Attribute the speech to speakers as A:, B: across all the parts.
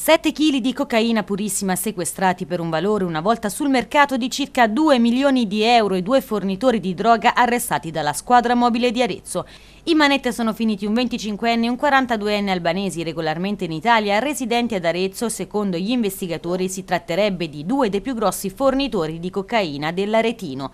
A: 7 kg di cocaina purissima sequestrati per un valore una volta sul mercato di circa 2 milioni di euro e due fornitori di droga arrestati dalla squadra mobile di Arezzo. In manette sono finiti un 25enne e un 42enne albanesi regolarmente in Italia, residenti ad Arezzo. Secondo gli investigatori si tratterebbe di due dei più grossi fornitori di cocaina dell'Aretino.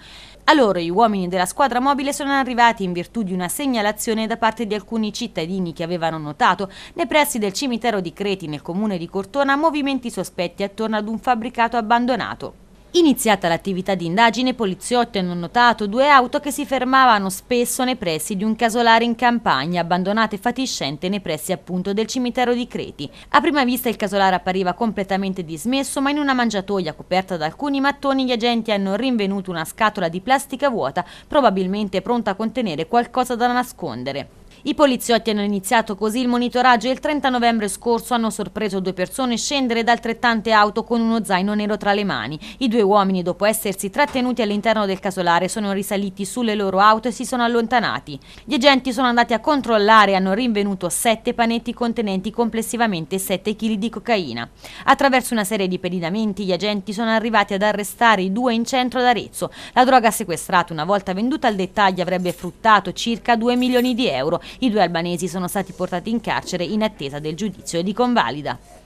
A: A loro i uomini della squadra mobile sono arrivati in virtù di una segnalazione da parte di alcuni cittadini che avevano notato nei pressi del cimitero di Creti nel comune di Cortona movimenti sospetti attorno ad un fabbricato abbandonato. Iniziata l'attività di indagine, i poliziotti hanno notato due auto che si fermavano spesso nei pressi di un casolare in campagna, abbandonate fatiscente nei pressi appunto del cimitero di Creti. A prima vista il casolare appariva completamente dismesso, ma in una mangiatoia coperta da alcuni mattoni gli agenti hanno rinvenuto una scatola di plastica vuota, probabilmente pronta a contenere qualcosa da nascondere. I poliziotti hanno iniziato così il monitoraggio e il 30 novembre scorso hanno sorpreso due persone scendere da altrettante auto con uno zaino nero tra le mani. I due uomini, dopo essersi trattenuti all'interno del casolare, sono risaliti sulle loro auto e si sono allontanati. Gli agenti sono andati a controllare e hanno rinvenuto sette panetti contenenti complessivamente 7 kg di cocaina. Attraverso una serie di pedinamenti gli agenti sono arrivati ad arrestare i due in centro ad Arezzo. La droga sequestrata una volta venduta al dettaglio avrebbe fruttato circa 2 milioni di euro i due albanesi sono stati portati in carcere in attesa del giudizio di convalida.